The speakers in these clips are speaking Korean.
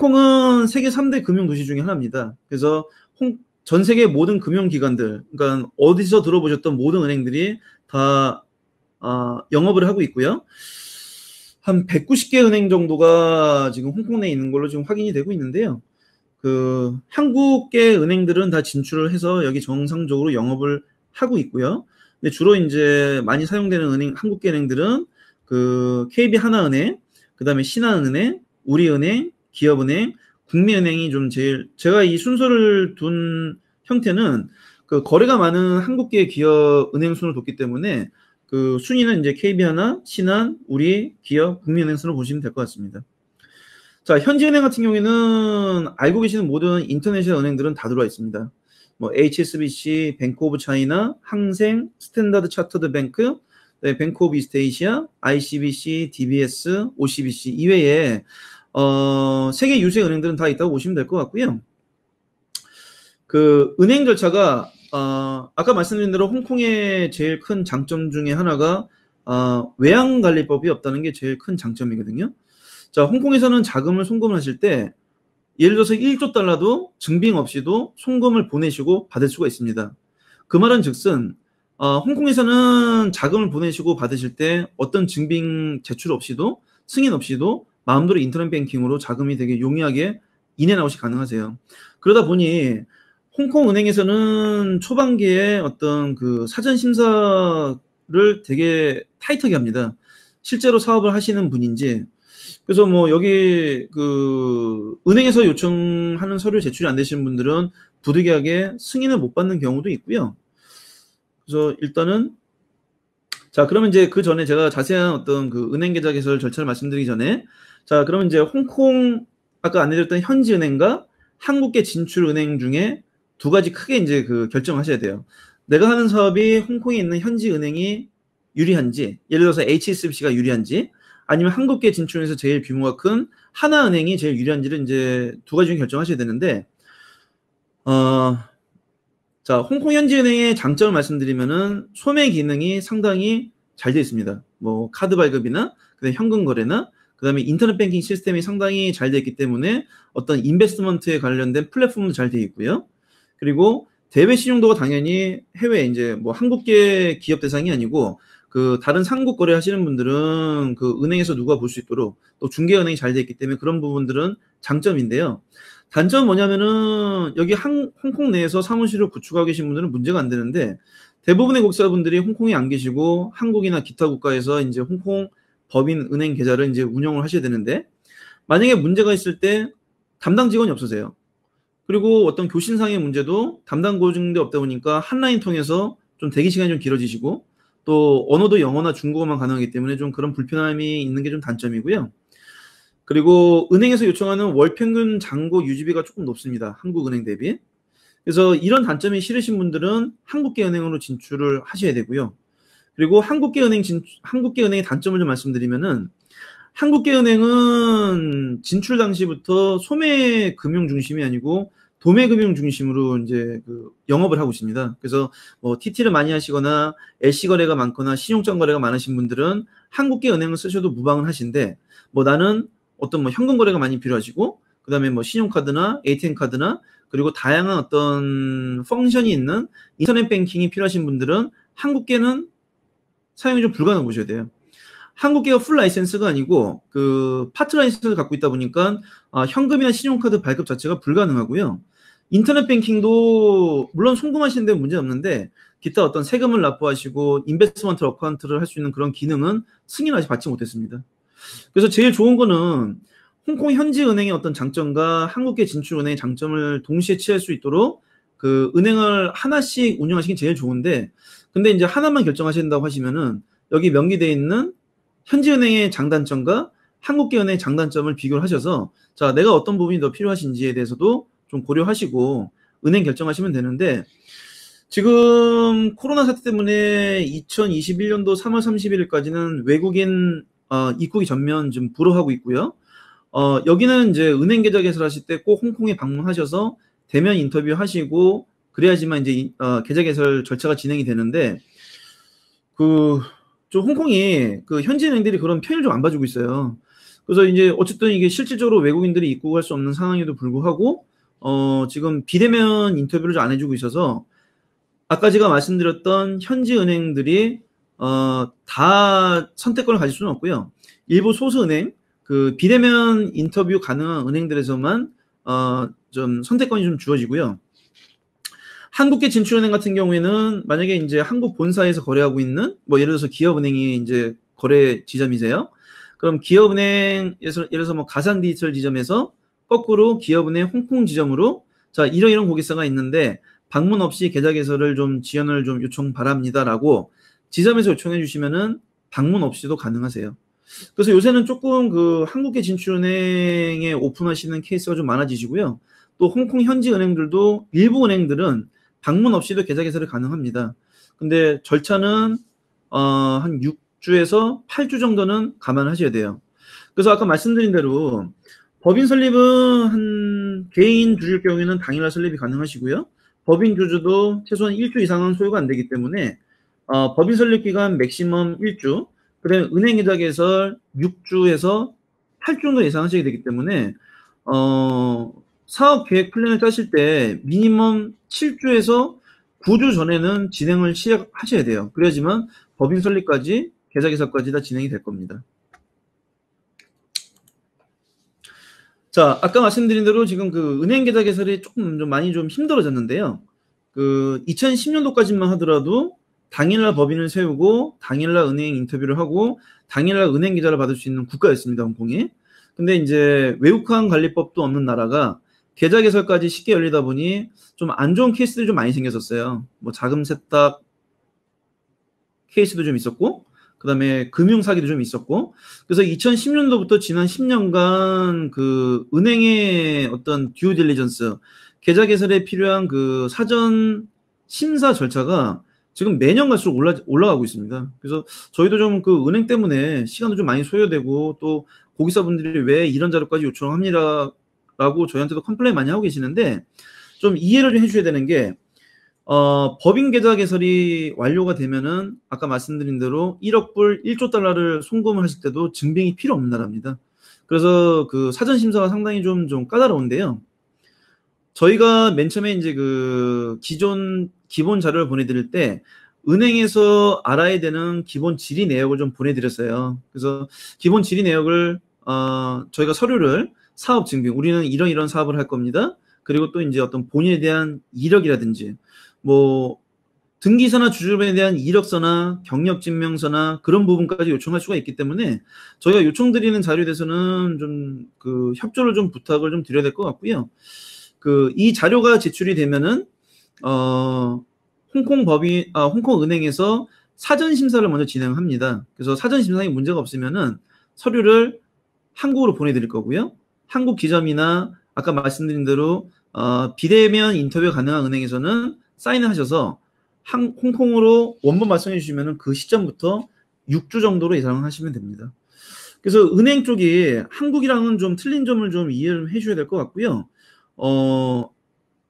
홍콩은 세계 3대 금융 도시 중에 하나입니다. 그래서 홍, 전 세계 모든 금융기관들, 그러니까 어디서 들어보셨던 모든 은행들이 다 어, 영업을 하고 있고요. 한 190개 은행 정도가 지금 홍콩 내에 있는 걸로 지금 확인이 되고 있는데요. 그 한국계 은행들은 다 진출을 해서 여기 정상적으로 영업을 하고 있고요. 근데 주로 이제 많이 사용되는 은행 한국계 은행들은 그 KB 하나은행, 그다음에 신한은행, 우리은행, 기업은행, 국민은행이 좀 제일 제가 이 순서를 둔 형태는 그 거래가 많은 한국계 기업 은행 순으로 뒀기 때문에 그 순위는 이제 KB하나, 신한, 우리, 기업, 국민은행 순으로 보시면 될 것 같습니다. 자, 현지은행 같은 경우에는 알고 계시는 모든 인터내셔널 은행들은 다 들어와 있습니다. 뭐 HSBC, 뱅크 오브 차이나, 항생, 스탠다드 차터드 뱅크, 뱅크 오브 이스테이시아, ICBC, DBS, OCBC 이외에 어, 세계 유수의 은행들은 다 있다고 보시면 될 것 같고요. 그 은행 절차가 어, 아까 말씀드린 대로 홍콩의 제일 큰 장점 중에 하나가 어, 외양 관리법이 없다는 게 제일 큰 장점이거든요. 자, 홍콩에서는 자금을 송금하실 때 예를 들어서 1조 달러도 증빙 없이도 송금을 보내시고 받을 수가 있습니다. 그 말은 즉슨 어, 홍콩에서는 자금을 보내시고 받으실 때 어떤 증빙 제출 없이도 승인 없이도 마음대로 인터넷 뱅킹으로 자금이 되게 용이하게 인해나오시 가능하세요. 그러다 보니 홍콩 은행에서는 초반기에 어떤 그 사전 심사를 되게 타이트하게 합니다. 실제로 사업을 하시는 분인지 그래서 뭐 여기 그 은행에서 요청하는 서류 제출이 안 되시는 분들은 부득이하게 승인을 못 받는 경우도 있고요. 그래서 일단은 자 그러면 이제 그 전에 제가 자세한 어떤 그 은행 계좌 개설 절차를 말씀드리기 전에 자, 그러면 이제 홍콩 아까 안내드렸던 현지은행과 한국계 진출은행 중에 두 가지 크게 이제 그 결정하셔야 돼요. 내가 하는 사업이 홍콩에 있는 현지 은행이 유리한지, 예를 들어서 HSBC가 유리한지, 아니면 한국계 진출에서 제일 규모가 큰 하나은행이 제일 유리한지를 이제 두 가지 중 결정하셔야 되는데, 어, 자, 홍콩 현지 은행의 장점을 말씀드리면은 소매 기능이 상당히 잘 되어 있습니다. 뭐 카드 발급이나 그다음에 현금 거래나 그다음에 인터넷 뱅킹 시스템이 상당히 잘 되어 있기 때문에 어떤 인베스트먼트에 관련된 플랫폼도 잘 되어 있고요. 그리고 대외 신용도가 당연히 해외 이제 뭐 한국계 기업 대상이 아니고 그 다른 상국 거래 하시는 분들은 그 은행에서 누가 볼 수 있도록 또 중개 은행이 잘 되어 있기 때문에 그런 부분들은 장점인데요. 단점 은 뭐냐면은 여기 항, 홍콩 내에서 사무실을 구축하고 계신 분들은 문제가 안 되는데 대부분의 국사분들이 홍콩에 안 계시고 한국이나 기타 국가에서 이제 홍콩 법인 은행 계좌를 이제 운영을 하셔야 되는데 만약에 문제가 있을 때 담당 직원이 없으세요. 그리고 어떤 교신상의 문제도 담당 고증대 없다 보니까 한 라인 통해서 좀 대기 시간이 좀 길어지시고 또 언어도 영어나 중국어만 가능하기 때문에 좀 그런 불편함이 있는 게 좀 단점이고요. 그리고 은행에서 요청하는 월 평균 잔고 유지비가 조금 높습니다. 한국은행 대비. 그래서 이런 단점이 싫으신 분들은 한국계 은행으로 진출을 하셔야 되고요. 그리고 한국계은행 진 한국계은행의 단점을 좀 말씀드리면은 한국계은행은 진출 당시부터 소매 금융 중심이 아니고 도매 금융 중심으로 이제 그 영업을 하고 있습니다. 그래서 뭐 TT를 많이 하시거나 애시 거래가 많거나 신용장 거래가 많으신 분들은 한국계 은행을 쓰셔도 무방은 하신데 뭐 나는 어떤 뭐 현금 거래가 많이 필요하시고 그다음에 뭐 신용카드나 ATM 카드나 그리고 다양한 어떤 펑션이 있는 인터넷 뱅킹이 필요하신 분들은 한국계는 사용이 좀 불가능한 곳이야 돼요. 한국 계가풀 라이센스가 아니고 그 파트 라이센스를 갖고 있다 보니까 아, 현금이나 신용카드 발급 자체가 불가능하고요. 인터넷 뱅킹도 물론 송금하시는 데는 문제 없는데 기타 어떤 세금을 납부하시고 인베스먼트 어카운트를 할 수 있는 그런 기능은 승인을 아직 받지 못했습니다. 그래서 제일 좋은 거는 홍콩 현지 은행의 어떤 장점과 한국계 진출 은행의 장점을 동시에 취할 수 있도록 그 은행을 하나씩 운영하시기 제일 좋은데 근데 이제 하나만 결정하신다고 하시면은 여기 명기되어 있는 현지은행의 장단점과 한국계은행 의 장단점을 비교를 하셔서 자 내가 어떤 부분이 더 필요하신지에 대해서도 좀 고려하시고 은행 결정하시면 되는데 지금 코로나 사태 때문에 2021년도 3월 31일까지는 외국인 어, 입국이 전면 좀 불허하고 있고요. 어, 여기는 이제 은행 계좌 개설하실 때 꼭 홍콩에 방문하셔서 대면 인터뷰 하시고 그래야지만 이제 어, 계좌 개설 절차가 진행이 되는데 그 좀 홍콩이 그 현지은행들이 그런 편의를 좀 안 봐주고 있어요. 그래서 이제 어쨌든 이게 실질적으로 외국인들이 입국할 수 없는 상황에도 불구하고 어 지금 비대면 인터뷰를 좀안 해주고 있어서 아까 제가 말씀드렸던 현지 은행들이 어 다 선택권을 가질 수는 없고요. 일부 소수 은행 그 비대면 인터뷰 가능한 은행들에서만 어 좀 선택권이 좀 주어지고요. 한국계 진출은행 같은 경우에는 만약에 이제 한국 본사에서 거래하고 있는 뭐 예를 들어서 기업은행이 이제 거래 지점이세요. 그럼 기업은행 예를 들어서 뭐 가상 디지털 지점에서 거꾸로 기업은행 홍콩 지점으로 자 이런 이런 고객사가 있는데 방문 없이 계좌 개설을 좀 지연을 좀 요청 바랍니다라고 지점에서 요청해 주시면은 방문 없이도 가능하세요. 그래서 요새는 조금 그 한국계 진출은행에 오픈하시는 케이스가 좀 많아지시고요. 또 홍콩 현지 은행들도 일부 은행들은 방문 없이도 계좌 개설이 가능합니다. 근데 절차는 어, 한 6주에서 8주 정도는 감안하셔야 돼요. 그래서 아까 말씀드린 대로 법인 설립은 한 개인 주주 경우에는 당일날 설립이 가능하시고요. 법인 주주도 최소한 1주 이상은 소요가 안 되기 때문에 어, 법인 설립 기간 맥시멈 1주, 그다음 은행 계좌 개설 6주에서 8주 정도 예상하시게 되기 때문에 어, 사업 계획 플랜을 짜실 때 미니멈 7주에서 9주 전에는 진행을 시작하셔야 돼요. 그래야지만 법인 설립까지 계좌개설까지 다 진행이 될 겁니다. 자, 아까 말씀드린 대로 지금 그 은행 계좌 개설이 조금 좀 많이 좀 힘들어졌는데요. 그 2010년도까지만 하더라도 당일날 법인을 세우고 당일날 은행 인터뷰를 하고 당일날 은행 계좌를 받을 수 있는 국가였습니다, 홍콩이. 근데 이제 외국환 관리법도 없는 나라가 계좌 개설까지 쉽게 열리다 보니 좀 안 좋은 케이스들이 좀 많이 생겼었어요. 뭐 자금 세탁 케이스도 좀 있었고 그 다음에 금융 사기도 좀 있었고 그래서 2010년도부터 지난 10년간 그 은행의 어떤 듀오 딜리전스 계좌 개설에 필요한 그 사전 심사 절차가 지금 매년 갈수록 올라, 올라가고 있습니다. 그래서 저희도 좀 그 은행 때문에 시간도 좀 많이 소요되고 또 고기사분들이 왜 이런 자료까지 요청합니다 라고 저희한테도 컴플레인 많이 하고 계시는데 좀 이해를 좀 해주셔야 되는 게 어, 법인 계좌 개설이 완료가 되면은 아까 말씀드린 대로 1억 불 1조 달러를 송금 하실 때도 증빙이 필요 없는 나라입니다. 그래서 그 사전 심사가 상당히 좀, 좀 까다로운데요. 저희가 맨 처음에 이제 그 기존 기본 자료를 보내드릴 때 은행에서 알아야 되는 기본 질의 내역을 좀 보내드렸어요. 그래서 기본 질의 내역을 어, 저희가 서류를 사업 증빙. 우리는 이런 이런 사업을 할 겁니다. 그리고 또 이제 어떤 본인에 대한 이력이라든지 뭐 등기서나 주주변에 대한 이력서나 경력 증명서나 그런 부분까지 요청할 수가 있기 때문에 저희가 요청드리는 자료에 대해서는 좀 그 협조를 좀 부탁을 좀 드려야 될 것 같고요. 그 이 자료가 제출이 되면은 어 홍콩 법인 아 홍콩 은행에서 사전 심사를 먼저 진행합니다. 그래서 사전 심사에 문제가 없으면은 서류를 한국으로 보내드릴 거고요. 한국 기점이나 아까 말씀드린 대로 어, 비대면 인터뷰 가능한 은행에서는 사인을 하셔서 한, 홍콩으로 원본 말씀해 주시면 그 시점부터 6주 정도로 예상을 하시면 됩니다. 그래서 은행 쪽이 한국이랑은 좀 틀린 점을 좀 이해를 해주셔야 될 것 같고요. 어,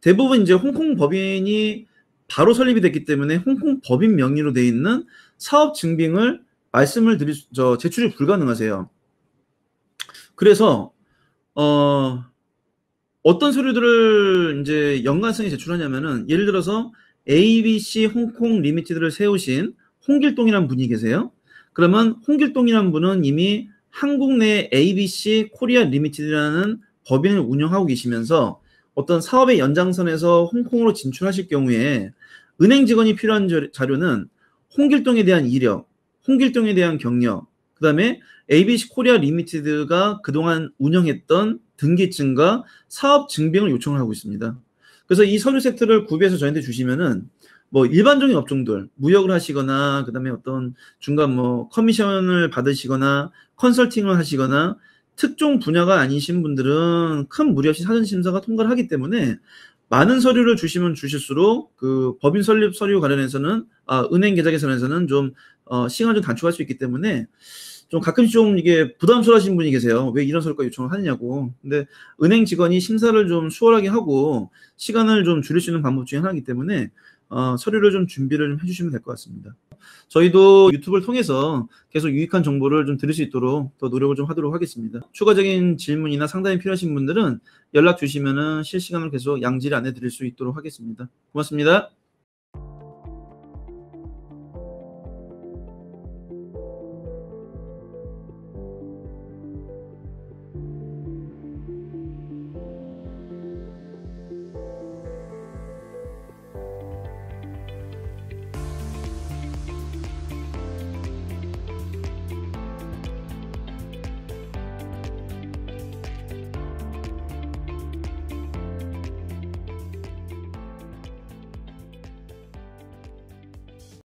대부분 이제 홍콩 법인이 바로 설립이 됐기 때문에 홍콩 법인 명의로 돼 있는 사업 증빙을 말씀을 드릴 저 제출이 불가능하세요. 그래서 어, 어떤 서류들을 이제 연관성에 제출하냐면은 예를 들어서 ABC 홍콩 리미티드를 세우신 홍길동이라는 분이 계세요. 그러면 홍길동이라는 분은 이미 한국 내 ABC 코리아 리미티드라는 법인을 운영하고 계시면서 어떤 사업의 연장선에서 홍콩으로 진출하실 경우에 은행 직원이 필요한 자료는 홍길동에 대한 이력, 홍길동에 대한 경력, 그 다음에 ABC 코리아 리미티드가 그동안 운영했던 등기증과 사업 증빙을 요청을 하고 있습니다. 그래서 이 서류 세트를 구비해서 저희한테 주시면은 뭐 일반적인 업종들 무역을 하시거나 그다음에 어떤 중간 뭐 커미션을 받으시거나 컨설팅을 하시거나 특종 분야가 아니신 분들은 큰 무리 없이 사전 심사가 통과를 하기 때문에 많은 서류를 주시면 주실수록 그 법인 설립 서류 관련해서는 아, 은행 계좌 개선에서는 좀 어, 시간을 좀 단축할 수 있기 때문에 좀 가끔씩 좀 이게 부담스러워하시 분이 계세요. 왜 이런 서류과 요청을 하느냐고. 근데 은행 직원이 심사를 좀 수월하게 하고 시간을 좀 줄일 수 있는 방법 중에 하나이기 때문에 어, 서류를 좀 준비를 좀 해주시면 될 것 같습니다. 저희도 유튜브를 통해서 계속 유익한 정보를 좀 드릴 수 있도록 더 노력을 좀 하도록 하겠습니다. 추가적인 질문이나 상담이 필요하신 분들은 연락 주시면은 실시간으로 계속 양질 안내 드릴 수 있도록 하겠습니다. 고맙습니다.